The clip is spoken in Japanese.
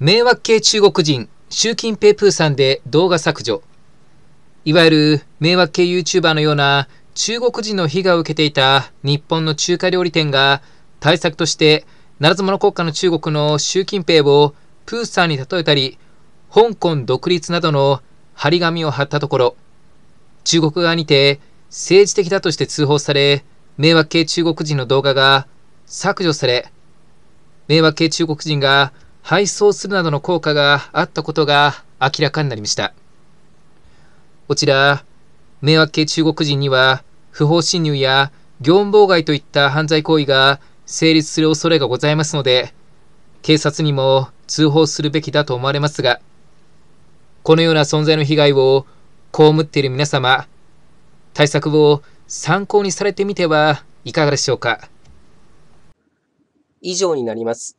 迷惑系中国人、習近平プーさんで動画削除。いわゆる迷惑系 YouTuber のような中国人の被害を受けていた日本の中華料理店が対策としてならず者国家の中国の習近平をプーさんに例えたり、香港独立などの張り紙を貼ったところ、中国側にて政治的だとして通報され、迷惑系中国人の動画が削除され、迷惑系中国人が配送するなどの効果があったことが明らかになりました。こちら、迷惑系中国人には不法侵入や業務妨害といった犯罪行為が成立する恐れがございますので、警察にも通報するべきだと思われますが、このような存在の被害を被っている皆様、対策を参考にされてみてはいかがでしょうか。以上になります。